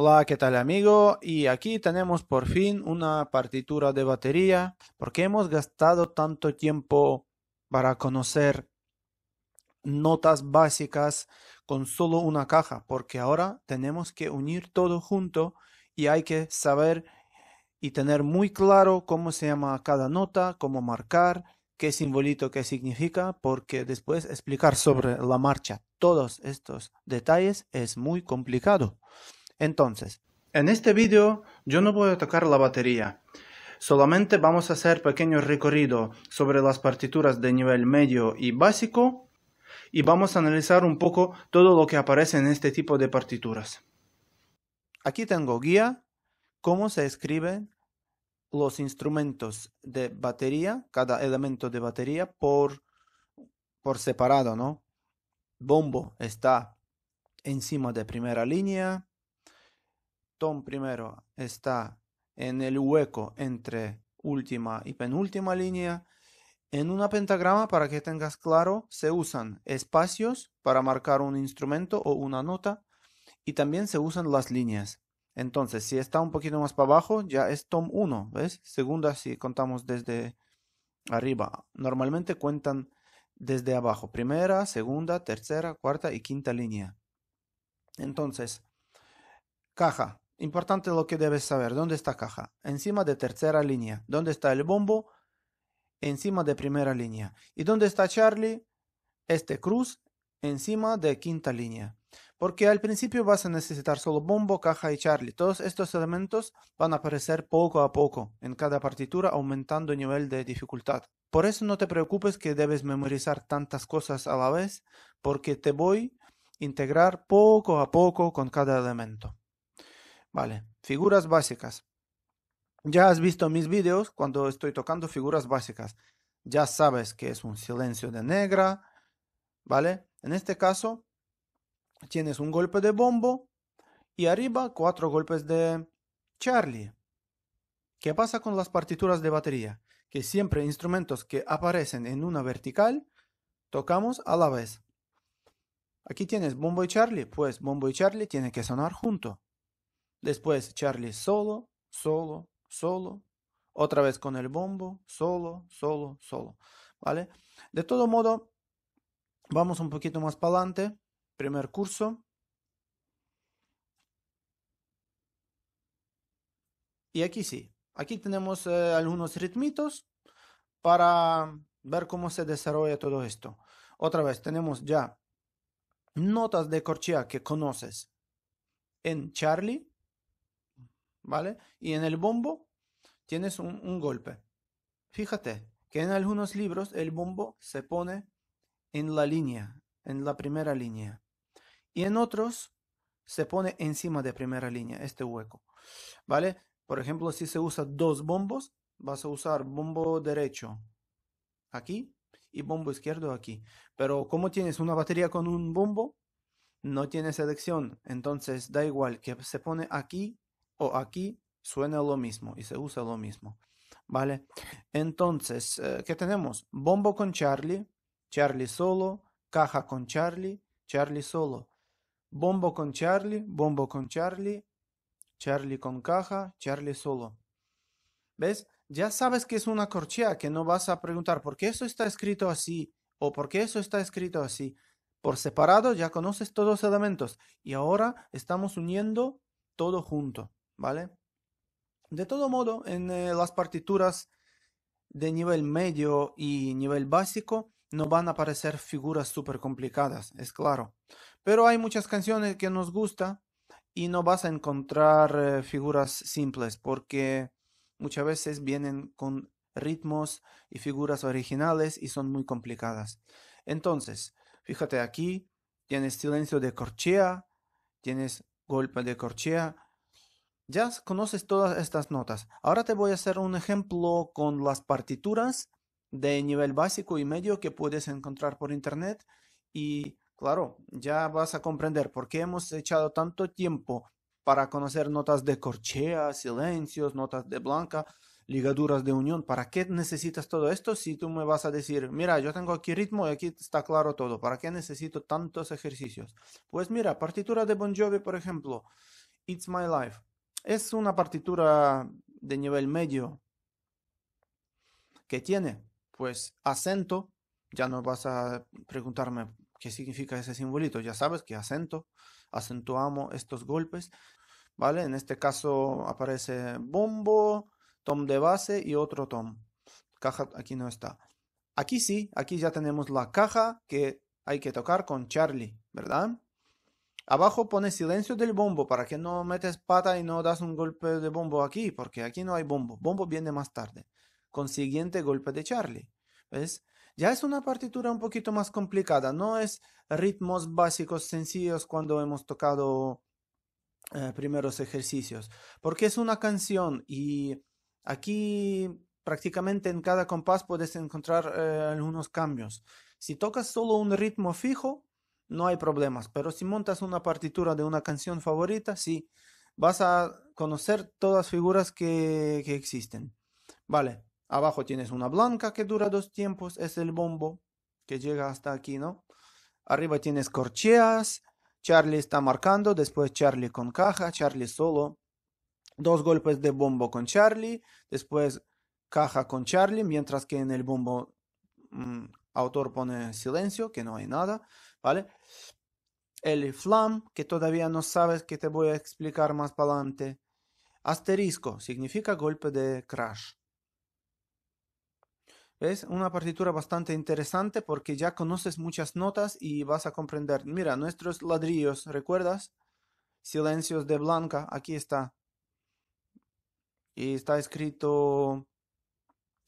Hola, ¿qué tal amigo? Y aquí tenemos por fin una partitura de batería. porque hemos gastado tanto tiempo para conocer notas básicas con solo una caja? Porque ahora tenemos que unir todo junto y hay que saber y tener muy claro cómo se llama cada nota, cómo marcar, qué simbolito qué significa, porque después explicar sobre la marcha todos estos detalles es muy complicado. Entonces, en este vídeo yo no voy a tocar la batería. Solamente vamos a hacer pequeño recorrido sobre las partituras de nivel medio y básico y vamos a analizar un poco todo lo que aparece en este tipo de partituras. Aquí tengo guía, cómo se escriben los instrumentos de batería, cada elemento de batería por, por separado, ¿no? Bombo está encima de primera línea, Tom primero está en el hueco entre última y penúltima línea. En una pentagrama, para que tengas claro, se usan espacios para marcar un instrumento o una nota y también se usan las líneas. Entonces, si está un poquito más para abajo, ya es tom 1, ¿ves? Segunda si contamos desde arriba. Normalmente cuentan desde abajo, primera, segunda, tercera, cuarta y quinta línea. Entonces, caja. Importante lo que debes saber. ¿Dónde está caja? Encima de tercera línea. ¿Dónde está el bombo? Encima de primera línea. ¿Y dónde está Charlie? Este cruz encima de quinta línea. Porque al principio vas a necesitar solo bombo, caja y Charlie. Todos estos elementos van a aparecer poco a poco en cada partitura aumentando el nivel de dificultad. Por eso no te preocupes que debes memorizar tantas cosas a la vez porque te voy a integrar poco a poco con cada elemento. Vale, figuras básicas. Ya has visto mis vídeos cuando estoy tocando figuras básicas. Ya sabes que es un silencio de negra, ¿vale? En este caso, tienes un golpe de bombo y arriba cuatro golpes de Charlie. ¿Qué pasa con las partituras de batería? Que siempre instrumentos que aparecen en una vertical tocamos a la vez. Aquí tienes bombo y Charlie, pues bombo y Charlie tienen que sonar junto. Después Charlie solo, solo, solo. Otra vez con el bombo, solo, solo, solo. ¿Vale? De todo modo, vamos un poquito más para adelante. Primer curso. Y aquí sí. Aquí tenemos eh, algunos ritmitos para ver cómo se desarrolla todo esto. Otra vez, tenemos ya notas de corchea que conoces en Charlie ¿vale? Y en el bombo tienes un, golpe. Fíjate que en algunos libros el bombo se pone en la línea, en la primera línea. Y en otros se pone encima de primera línea, este hueco. ¿Vale? Por ejemplo, si se usa dos bombos, vas a usar bombo derecho aquí y bombo izquierdo aquí. Pero como tienes una batería con un bombo, no tiene selección. Entonces da igual que se pone aquí o aquí suena lo mismo y se usa lo mismo. ¿Vale? Entonces, eh, ¿qué tenemos? Bombo con Charlie, Charlie solo, caja con Charlie, Charlie solo. Bombo con Charlie, bombo con Charlie, Charlie con caja, Charlie solo. ¿Ves? Ya sabes que es una corchea, que no vas a preguntar por qué eso está escrito así o por qué eso está escrito así. Por separado ya conoces todos los elementos y ahora estamos uniendo todo junto. ¿vale? De todo modo, en eh, las partituras de nivel medio y nivel básico no van a aparecer figuras súper complicadas, es claro. Pero hay muchas canciones que nos gusta y no vas a encontrar eh, figuras simples porque muchas veces vienen con ritmos y figuras originales y son muy complicadas. Entonces, fíjate aquí, tienes silencio de corchea, tienes golpe de corchea, ya conoces todas estas notas. Ahora te voy a hacer un ejemplo con las partituras de nivel básico y medio que puedes encontrar por internet y claro, ya vas a comprender por qué hemos echado tanto tiempo para conocer notas de corchea, silencios, notas de blanca, ligaduras de unión. ¿Para qué necesitas todo esto si tú me vas a decir, mira, yo tengo aquí ritmo y aquí está claro todo? ¿Para qué necesito tantos ejercicios? Pues mira, partitura de Bon Jovi, por ejemplo, It's My Life es una partitura de nivel medio que tiene, pues, acento. Ya no vas a preguntarme qué significa ese simbolito. Ya sabes que acento, acentuamos estos golpes. ¿Vale? En este caso aparece bombo, tom de base y otro tom. Caja aquí no está. Aquí sí, aquí ya tenemos la caja que hay que tocar con Charlie, ¿verdad? Abajo pone silencio del bombo para que no metes pata y no das un golpe de bombo aquí, porque aquí no hay bombo. Bombo viene más tarde, con siguiente golpe de Charlie. ¿Ves? Ya es una partitura un poquito más complicada, no es ritmos básicos sencillos cuando hemos tocado eh, primeros ejercicios, porque es una canción y aquí prácticamente en cada compás puedes encontrar eh, algunos cambios. Si tocas solo un ritmo fijo, no hay problemas. Pero si montas una partitura de una canción favorita, sí, vas a conocer todas las figuras que, existen. Vale, abajo tienes una blanca que dura dos tiempos, es el bombo que llega hasta aquí, ¿no? Arriba tienes corcheas, Charlie está marcando, después Charlie con caja, Charlie solo, dos golpes de bombo con Charlie, después caja con Charlie, mientras que en el bombo mm, autor pone silencio, que no hay nada. ¿vale? El flam, que todavía no sabes que te voy a explicar más para adelante. Asterisco, significa golpe de crash. ¿Ves? Una partitura bastante interesante porque ya conoces muchas notas y vas a comprender. Mira, nuestros ladrillos, ¿recuerdas? Silencios de Blanca, aquí está. Y está escrito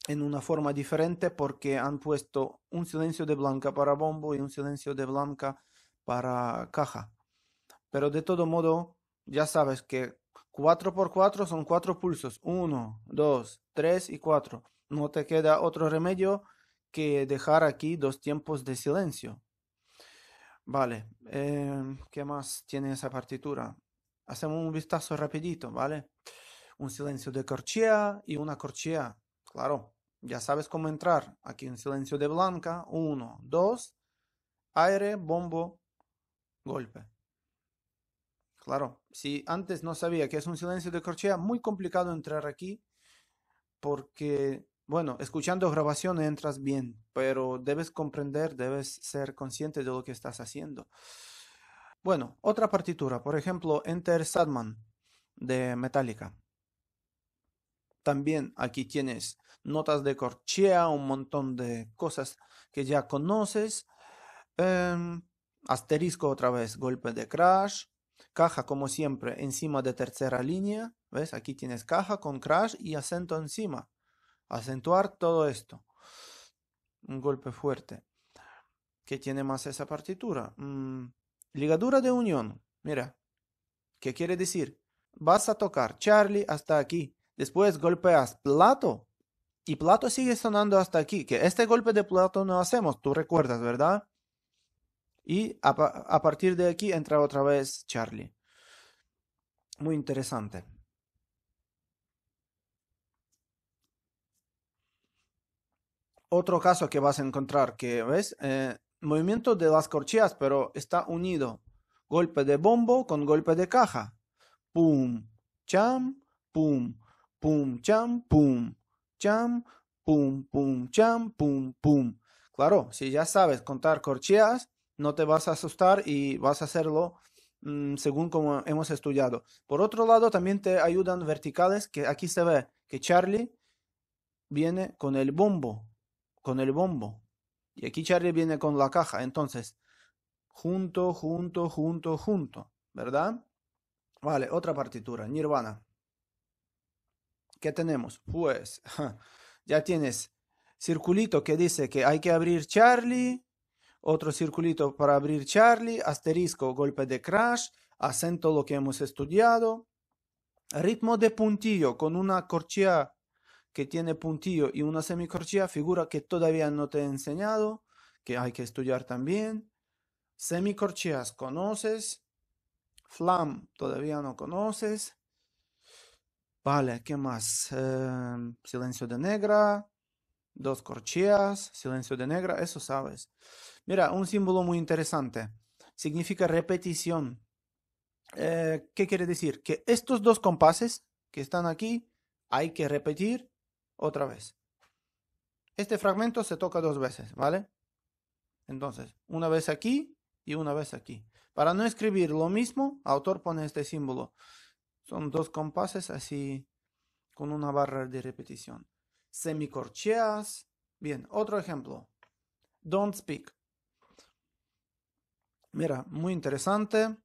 en una forma diferente porque han puesto un silencio de blanca para bombo y un silencio de blanca para caja. Pero de todo modo, ya sabes que 4x4 son cuatro pulsos, 1, 2, 3 y 4. No te queda otro remedio que dejar aquí dos tiempos de silencio. Vale, em, ¿qué más tiene esa partitura? Hacemos un vistazo rapidito, ¿vale? Un silencio de corchea y una corchea. Claro, ya sabes cómo entrar. Aquí un silencio de blanca. Uno, dos. Aire, bombo, golpe. Claro, si antes no sabía que es un silencio de corchea, muy complicado entrar aquí porque, bueno, escuchando grabación entras bien, pero debes comprender, debes ser consciente de lo que estás haciendo. Bueno, otra partitura, por ejemplo, Enter Sadman de Metallica. También aquí tienes notas de corchea, un montón de cosas que ya conoces. Em, asterisco otra vez, golpe de crash. Caja como siempre encima de tercera línea. ¿Ves? Aquí tienes caja con crash y acento encima. Acentuar todo esto. Un golpe fuerte. ¿Qué tiene más esa partitura? Mm, ligadura de unión. Mira. ¿Qué quiere decir? Vas a tocar Charlie hasta aquí Después golpeas plato y plato sigue sonando hasta aquí. Que este golpe de plato no hacemos, tú recuerdas, ¿verdad? Y a, partir de aquí entra otra vez Charlie. Muy interesante. Otro caso que vas a encontrar que ves, eh, movimiento de las corcheas, pero está unido. Golpe de bombo con golpe de caja. Pum, cham, pum. Pum, cham, pum, cham, pum, pum, cham, pum, pum. Claro, si ya sabes contar corcheas, no te vas a asustar y vas a hacerlo mm, según como hemos estudiado. Por otro lado, también te ayudan verticales, que aquí se ve que Charlie viene con el bombo, con el bombo. Y aquí Charlie viene con la caja. Entonces, junto, junto, junto, junto, ¿verdad? Vale, otra partitura, Nirvana. ¿Qué tenemos? Pues ya tienes circulito que dice que hay que abrir Charlie, otro circulito para abrir Charlie, asterisco, golpe de crash, acento lo que hemos estudiado, ritmo de puntillo con una corchea que tiene puntillo y una semicorchea, figura que todavía no te he enseñado, que hay que estudiar también. Semicorcheas conoces, flam todavía no conoces, Vale, ¿qué más? Em, silencio de negra, dos corcheas, silencio de negra, eso sabes. Mira, un símbolo muy interesante. Significa repetición. Eh, ¿Qué quiere decir? Que estos dos compases que están aquí hay que repetir otra vez. Este fragmento se toca dos veces, ¿vale? Entonces, una vez aquí y una vez aquí. Para no escribir lo mismo, autor pone este símbolo. Son dos compases así con una barra de repetición. Semicorcheas. Bien, otro ejemplo. Don't speak. Mira, muy interesante.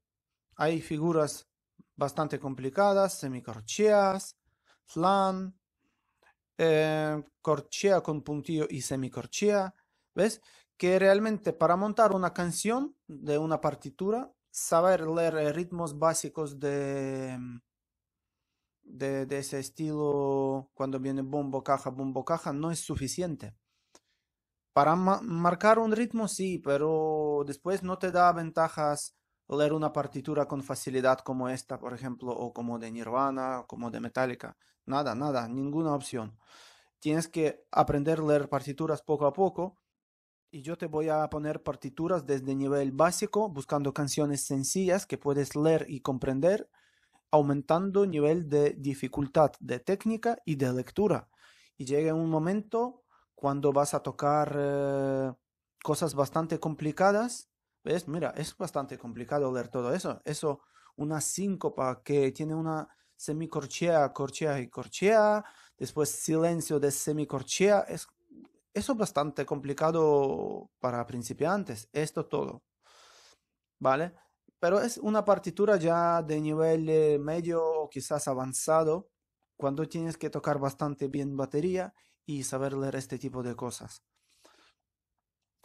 Hay figuras bastante complicadas, semicorcheas, flan, eh, corchea con puntillo y semicorchea. ¿Ves? Que realmente para montar una canción de una partitura, saber leer eh, ritmos básicos de mm, de, ese estilo, cuando viene bombo, caja, bombo, caja, no es suficiente. Para marcar un ritmo sí, pero después no te da ventajas leer una partitura con facilidad como esta, por ejemplo, o como de Nirvana, o como de Metallica. Nada, nada, ninguna opción. Tienes que aprender a leer partituras poco a poco. Y yo te voy a poner partituras desde nivel básico, buscando canciones sencillas que puedes leer y comprender aumentando nivel de dificultad de técnica y de lectura. Y llega un momento cuando vas a tocar eh, cosas bastante complicadas. ¿Ves? Mira, es bastante complicado leer todo eso. Eso, una síncopa que tiene una semicorchea, corchea y corchea. Después silencio de semicorchea. Es, eso es bastante complicado para principiantes. Esto todo. ¿Vale? pero es una partitura ya de nivel eh, medio o quizás avanzado, cuando tienes que tocar bastante bien batería y saber leer este tipo de cosas.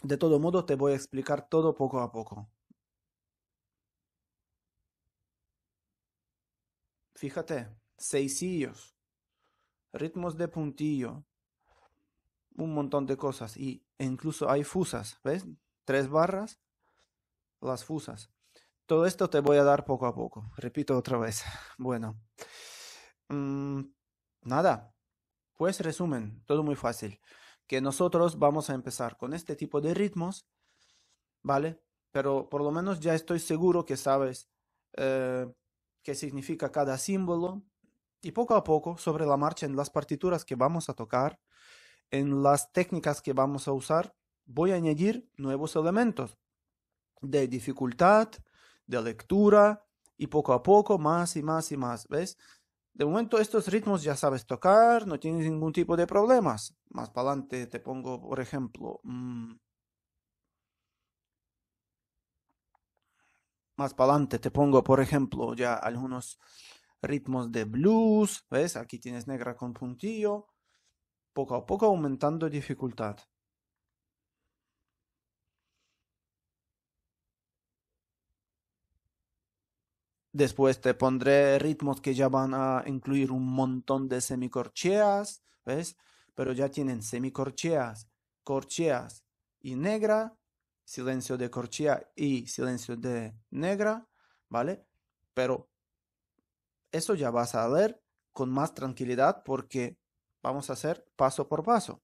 De todo modo, te voy a explicar todo poco a poco. Fíjate, seisillos, ritmos de puntillo, un montón de cosas. Y e incluso hay fusas, ¿ves? Tres barras, las fusas. Todo esto te voy a dar poco a poco. Repito otra vez. Bueno. Mm, nada. Pues resumen, todo muy fácil. Que nosotros vamos a empezar con este tipo de ritmos, ¿vale? Pero por lo menos ya estoy seguro que sabes eh, qué significa cada símbolo. Y poco a poco, sobre la marcha, en las partituras que vamos a tocar, en las técnicas que vamos a usar, voy a añadir nuevos elementos de dificultad, de lectura y poco a poco más y más y más, ¿ves? De momento estos ritmos ya sabes tocar, no tienes ningún tipo de problemas. Más para adelante te pongo, por ejemplo, mm. más para adelante te pongo, por ejemplo, ya algunos ritmos de blues, ¿ves? Aquí tienes negra con puntillo, poco a poco aumentando dificultad. Después te pondré ritmos que ya van a incluir un montón de semicorcheas, ¿ves? Pero ya tienen semicorcheas, corcheas y negra, silencio de corchea y silencio de negra, ¿vale? Pero eso ya vas a ver con más tranquilidad porque vamos a hacer paso por paso.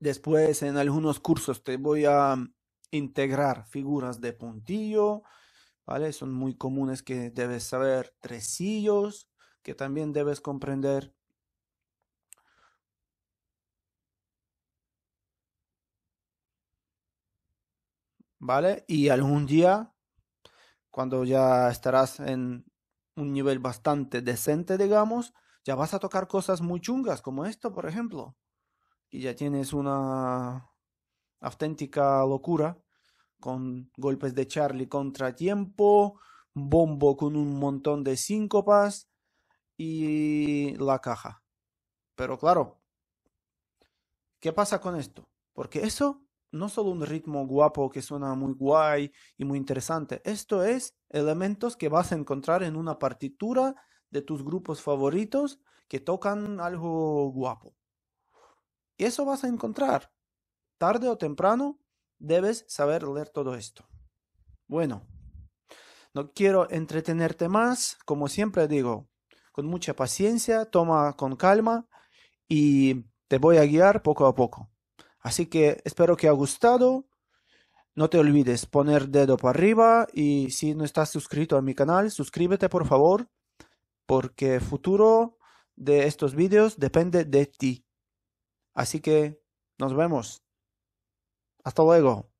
Después en algunos cursos te voy a mm, integrar figuras de puntillo, ¿vale? Son muy comunes que debes saber tresillos, que también debes comprender. ¿Vale? Y algún día, cuando ya estarás en un nivel bastante decente, digamos, ya vas a tocar cosas muy chungas, como esto, por ejemplo y ya tienes una auténtica locura con golpes de Charlie contratiempo, bombo con un montón de síncopas y la caja. Pero claro, ¿qué pasa con esto? Porque eso no solo un ritmo guapo que suena muy guay y muy interesante, esto es elementos que vas a encontrar en una partitura de tus grupos favoritos que tocan algo guapo. Y eso vas a encontrar. Tarde o temprano debes saber leer todo esto. Bueno, no quiero entretenerte más, como siempre digo, con mucha paciencia, toma con calma y te voy a guiar poco a poco. Así que espero que haya gustado. No te olvides poner dedo para arriba y si no estás suscrito a mi canal, suscríbete por favor, porque el futuro de estos vídeos depende de ti. Así que nos vemos. Hasta luego.